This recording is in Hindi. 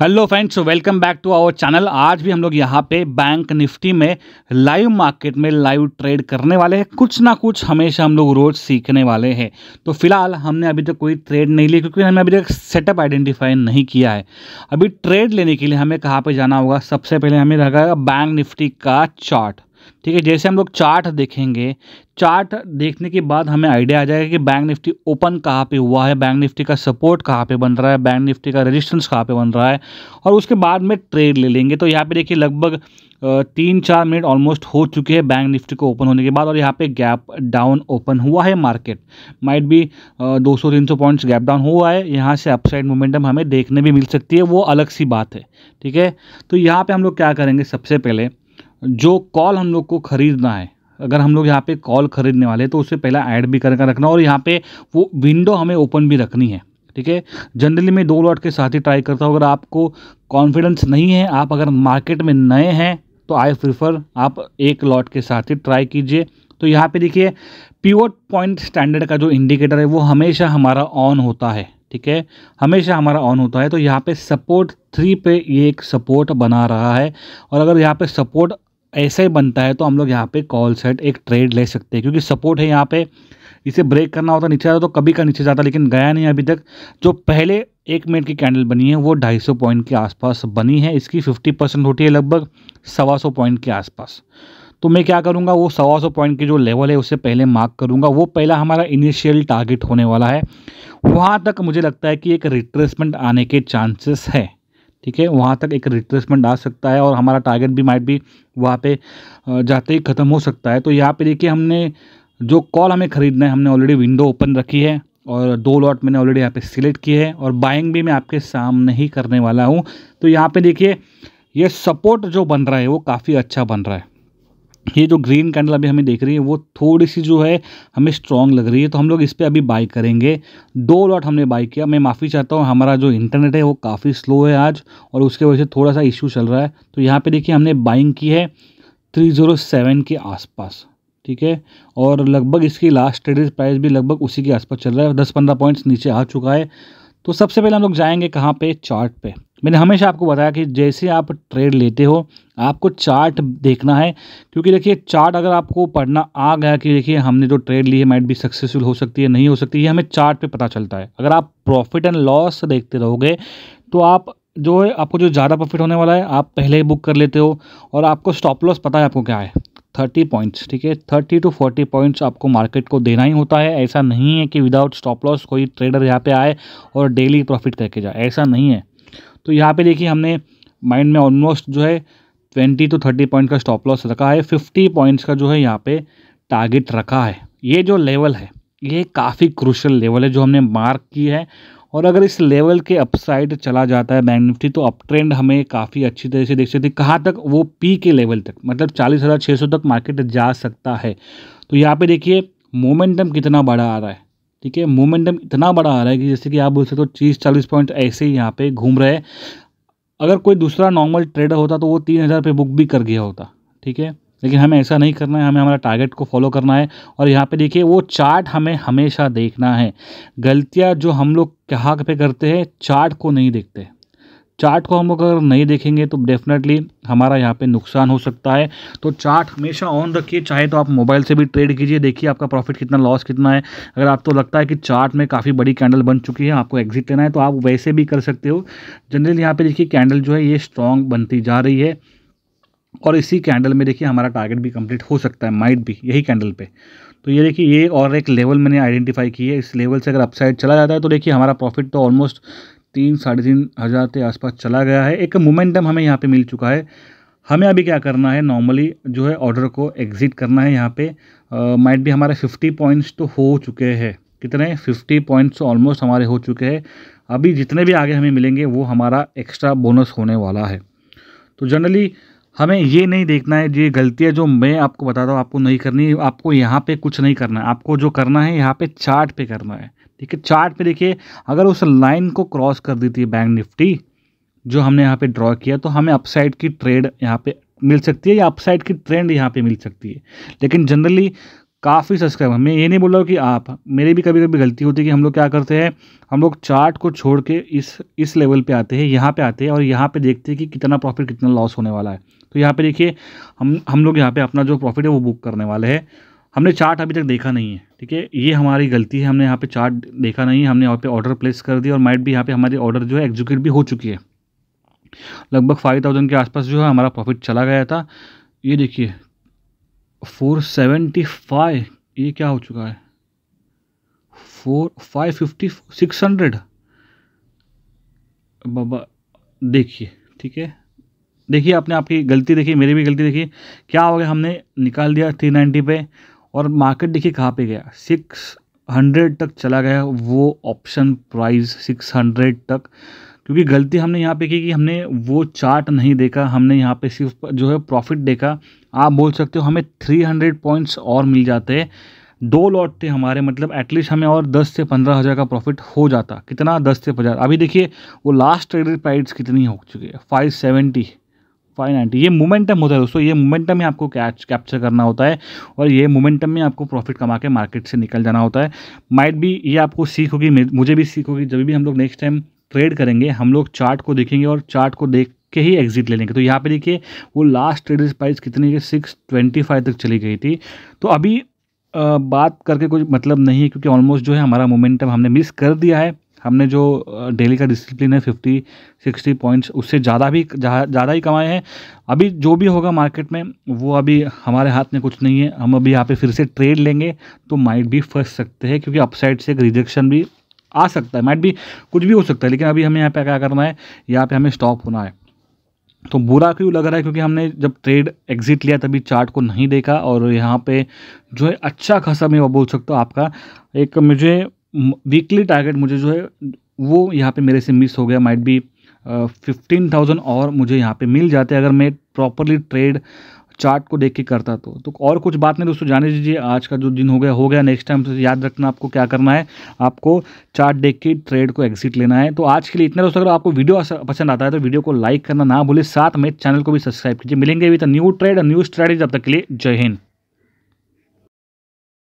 hello friends welcome back to our channel आज भी हम लोग यहाँ पे बैंक निफ्टी में लाइव मार्केट में लाइव ट्रेड करने वाले हैं कुछ ना कुछ हमेशा हम लोग रोज़ सीखने वाले हैं तो फिलहाल हमने अभी तक तो कोई ट्रेड नहीं लिया क्योंकि हमें अभी तक सेटअप आइडेंटिफाई नहीं किया है अभी ट्रेड लेने के लिए हमें कहाँ पर जाना होगा सबसे पहले हमें रहेगा बैंक निफ्टी का चार्ट ठीक है जैसे हम लोग चार्ट देखेंगे चार्ट देखने के बाद हमें आइडिया आ जाएगा कि बैंक निफ्टी ओपन कहाँ पे हुआ है बैंक निफ्टी का सपोर्ट कहाँ पे बन रहा है बैंक निफ्टी का रेजिस्टेंस कहाँ पे बन रहा है और उसके बाद में ट्रेड ले लेंगे तो यहाँ पे देखिए लगभग तीन चार मिनट ऑलमोस्ट हो चुके हैं बैंक निफ्टी को ओपन होने के बाद और यहाँ पे गैप डाउन ओपन हुआ है मार्केट माइट भी दो सौ तीन सौ पॉइंट्स गैप डाउन हुआ है यहाँ से अपसाइड मोमेंटम हमें देखने भी मिल सकती है वो अलग सी बात है ठीक है तो यहाँ पर हम लोग क्या करेंगे सबसे पहले जो कॉल हम लोग को ख़रीदना है अगर हम लोग यहाँ पे कॉल खरीदने वाले हैं तो उससे पहला ऐड भी करके रखना और यहाँ पे वो विंडो हमें ओपन भी रखनी है ठीक है जनरली मैं दो लॉट के साथ ही ट्राई करता हूँ अगर आपको कॉन्फिडेंस नहीं है आप अगर मार्केट में नए हैं तो आई प्रीफर आप एक लॉट के साथ ही ट्राई कीजिए तो यहाँ पे देखिए पिवट पॉइंट स्टैंडर्ड का जो इंडिकेटर है वो हमेशा हमारा ऑन होता है ठीक है हमेशा हमारा ऑन होता है तो यहाँ पे सपोर्ट थ्री पे ये एक सपोर्ट बना रहा है और अगर यहाँ पे सपोर्ट ऐसा ही बनता है तो हम लोग यहाँ पे कॉल सेट एक ट्रेड ले सकते हैं क्योंकि सपोर्ट है यहाँ पे इसे ब्रेक करना होता नीचे आता तो कभी का नीचे जाता लेकिन गया नहीं अभी तक जो पहले एक मिनट की कैंडल बनी है वो 250 पॉइंट के आसपास बनी है इसकी 50 परसेंट होती है लगभग सवा सौ पॉइंट के आसपास तो मैं क्या करूँगा वो सवा सौ पॉइंट की जो लेवल है उससे पहले मार्क करूँगा वो पहला हमारा इनिशियल टारगेट होने वाला है वहाँ तक मुझे लगता है कि एक रिट्रेसमेंट आने के चांसेस है ठीक है वहाँ तक एक रिट्रेसमेंट आ सकता है और हमारा टारगेट भी माइट भी वहाँ पे जाते ही ख़त्म हो सकता है तो यहाँ पे देखिए हमने जो कॉल हमें ख़रीदना है हमने ऑलरेडी विंडो ओपन रखी है और दो लॉट मैंने ऑलरेडी यहाँ पे सिलेक्ट की है और बाइंग भी मैं आपके सामने ही करने वाला हूँ तो यहाँ पर देखिए ये सपोर्ट जो बन रहा है वो काफ़ी अच्छा बन रहा है ये जो ग्रीन कैंडल अभी हमें देख रही है वो थोड़ी सी जो है हमें स्ट्रॉन्ग लग रही है तो हम लोग इस पर अभी बाई करेंगे दो लॉट हमने बाई किया मैं माफ़ी चाहता हूँ हमारा जो इंटरनेट है वो काफ़ी स्लो है आज और उसके वजह से थोड़ा सा इशू चल रहा है तो यहाँ पे देखिए हमने बाइंग की है 307 के आसपास ठीक है और लगभग इसकी लास्ट ट्रेडिंग प्राइस भी लगभग उसी के आसपास चल रहा है दस पंद्रह पॉइंट्स नीचे आ चुका है तो सबसे पहले हम लोग जाएँगे कहाँ पे चार्ट मैंने हमेशा आपको बताया कि जैसे आप ट्रेड लेते हो आपको चार्ट देखना है क्योंकि देखिए चार्ट अगर आपको पढ़ना आ गया कि देखिए हमने जो ट्रेड ली है माइट भी सक्सेसफुल हो सकती है नहीं हो सकती ये हमें चार्ट पे पता चलता है अगर आप प्रॉफिट एंड लॉस देखते रहोगे तो आप जो है आपको जो ज़्यादा प्रॉफिट होने वाला है आप पहले ही बुक कर लेते हो और आपको स्टॉप लॉस पता है आपको क्या है थर्टी पॉइंट्स ठीक है थर्टी टू फोर्टी पॉइंट्स आपको मार्केट को देना ही होता है ऐसा नहीं है कि विदाउट स्टॉप लॉस कोई ट्रेडर यहाँ पे आए और डेली प्रॉफिट करके जाए ऐसा नहीं है तो यहाँ पे देखिए हमने माइंड में ऑलमोस्ट जो है ट्वेंटी टू थर्टी पॉइंट का स्टॉप लॉस रखा है फिफ्टी पॉइंट्स का जो है यहाँ पे टारगेट रखा है ये जो लेवल है ये काफ़ी क्रूशल लेवल है जो हमने मार्क की है और अगर इस लेवल के अपसाइड चला जाता है बैंक निफ्टी तो अप ट्रेंड हमें काफ़ी अच्छी तरह से देख सकते हैं कहाँ तक वो पी के लेवल तक मतलब चालीस हज़ार छः सौ तक मार्केट जा सकता है तो यहाँ पे देखिए मोमेंटम कितना बड़ा आ रहा है ठीक है मोमेंटम इतना बड़ा आ रहा है कि जैसे कि आप बोल सकते हो तीस चालीस पॉइंट ऐसे ही यहाँ पे घूम रहे अगर कोई दूसरा नॉर्मल ट्रेडर होता तो वो तीन हज़ार पे बुक भी कर गया होता ठीक है लेकिन हमें ऐसा नहीं करना है हमें हमारा टारगेट को फॉलो करना है और यहाँ पे देखिए वो चार्ट हमें हमेशा देखना है गलतियाँ जो हम लोग कहा पे करते हैं चार्ट को नहीं देखते चार्ट को हम अगर नहीं देखेंगे तो डेफिनेटली हमारा यहाँ पे नुकसान हो सकता है तो चार्ट हमेशा ऑन रखिए चाहे तो आप मोबाइल से भी ट्रेड कीजिए देखिए आपका प्रॉफिट कितना लॉस कितना है अगर आपको तो लगता है कि चार्ट में काफ़ी बड़ी कैंडल बन चुकी है आपको एग्जिट लेना है तो आप वैसे भी कर सकते हो जनरली यहाँ पर देखिए कैंडल जो है ये स्ट्रॉन्ग बनती जा रही है और इसी कैंडल में देखिए हमारा टारगेट भी कंप्लीट हो सकता है माइट भी यही कैंडल पर तो ये देखिए ये और एक लेवल मैंने आइडेंटिफाई की है इस लेवल से अगर अपसाइड चला जाता है तो देखिए हमारा प्रॉफिट तो ऑलमोस्ट तीन साढ़े तीन हज़ार के आसपास चला गया है एक मोमेंटम हमें यहाँ पे मिल चुका है हमें अभी क्या करना है नॉर्मली जो है ऑर्डर को एग्ज़िट करना है यहाँ पे माइट भी हमारे फिफ्टी पॉइंट्स तो हो चुके हैं कितने फिफ्टी पॉइंट्स ऑलमोस्ट हमारे हो चुके हैं अभी जितने भी आगे हमें मिलेंगे वो हमारा एक्स्ट्रा बोनस होने वाला है तो जनरली हमें ये नहीं देखना है ये गलतियाँ जो मैं आपको बताता हूँ आपको नहीं करनी आपको यहाँ पे कुछ नहीं करना है आपको जो करना है यहाँ पे चार्ट पे करना है ठीक है चार्ट में देखिए अगर उस लाइन को क्रॉस कर देती है बैंक निफ्टी जो हमने यहाँ पे ड्रॉ किया तो हमें अपसाइड की ट्रेड यहाँ पे मिल सकती है या अपसाइड की ट्रेंड यहाँ पे मिल सकती है लेकिन जनरली काफ़ी सब्सक्राइबर मैं ये नहीं बोल रहा हूँ कि आप मेरी भी कभी कभी गलती होती है कि हम लोग क्या करते हैं हम लोग चार्ट को छोड़ के इस इस लेवल पे आते हैं यहाँ पे आते हैं और यहाँ पे देखते हैं कि कितना प्रॉफिट कितना लॉस होने वाला है तो यहाँ पे देखिए हम हम लोग यहाँ पे अपना जो प्रॉफिट है वो बुक करने वाले हैं हमने चार्ट अभी तक देखा नहीं है ठीक है ये हमारी गलती है हमने यहाँ पे चार्ट देखा नहीं हमने यहाँ पे ऑर्डर प्लेस कर दिया और माइट भी यहाँ पे हमारी ऑर्डर जो है एग्जीक्यूट भी हो चुकी है लगभग फाइव थाउजेंड के आसपास जो है हमारा प्रॉफिट चला गया था ये देखिए फोर सेवेंटी फाइव ये क्या हो चुका है four five fifty six hundred बाबा देखिए ठीक है देखिए आपने आपकी गलती देखी मेरी भी गलती देखी क्या हो गया हमने निकाल दिया थ्री नाइन्टी पे और मार्केट देखिए कहाँ पे गया सिक्स हंड्रेड तक चला गया वो ऑप्शन प्राइस सिक्स हंड्रेड तक क्योंकि गलती हमने यहाँ पे की कि हमने वो चार्ट नहीं देखा हमने यहाँ पे सिर्फ जो है प्रॉफिट देखा आप बोल सकते हो हमें थ्री हंड्रेड पॉइंट्स और मिल जाते दो लॉट थे हमारे मतलब एटलीस्ट हमें और दस से पंद्रह हज़ार का प्रॉफिट हो जाता कितना दस से पंद्रह अभी देखिए वो लास्ट ट्रेडेड प्राइस कितनी हो चुकी है फाइव सेवेंटी फाइव नाइन्टी ये मोमेंटम होता है दोस्तों ये मोमेंटम ही आपको कैच कैप्चर करना होता है और ये मोमेंटम में आपको प्रॉफिट कमा के मार्केट से निकल जाना होता है माइट भी ये आपको सीख होगी मुझे भी सीख होगी जब भी हम लोग नेक्स्ट टाइम ट्रेड करेंगे हम लोग चार्ट को देखेंगे और चार्ट को देख के ही एग्जिट ले लेंगे तो यहाँ पर देखिए वो लास्ट ट्रेडिंग प्राइस कितनी है सिक्स ट्वेंटी फाइव तक चली गई थी तो अभी बात करके कुछ मतलब नहीं है क्योंकि ऑलमोस्ट जो है हमारा मोमेंटम हमने मिस कर दिया है हमने जो डेली का डिसिप्लिन है फिफ्टी सिक्सटी पॉइंट्स उससे ज़्यादा भी ज़्यादा ही कमाए हैं अभी जो भी होगा मार्केट में वो अभी हमारे हाथ में कुछ नहीं है हम अभी यहाँ पे फिर से ट्रेड लेंगे तो माइट भी फंस सकते हैं क्योंकि अपसाइड से एक रिजेक्शन भी आ सकता है माइट भी कुछ भी हो सकता है लेकिन अभी हमें यहाँ पर क्या करना है यहाँ पर हमें स्टॉप होना है तो बुरा क्यों लग रहा है क्योंकि हमने जब ट्रेड एग्जिट लिया तभी चार्ट को नहीं देखा और यहाँ पे जो है अच्छा खासा मैं बोल सकता हूँ आपका एक मुझे वीकली टारगेट मुझे जो है वो यहाँ पे मेरे से मिस हो गया माइट बी फिफ्टीन थाउजेंड और मुझे यहाँ पे मिल जाते अगर मैं प्रॉपरली ट्रेड चार्ट को देख के करता तो तो और कुछ बात नहीं दोस्तों जाने दीजिए आज का जो दिन हो गया हो गया नेक्स्ट टाइम से याद रखना आपको क्या करना है आपको चार्ट देख के ट्रेड को एग्जिट लेना है तो आज के लिए इतना दोस्तों अगर आपको वीडियो पसंद आता है तो वीडियो को लाइक करना ना भूलें साथ में चैनल को भी सब्सक्राइब कीजिए मिलेंगे with new trade new strategy अब तक के लिए जय हिंद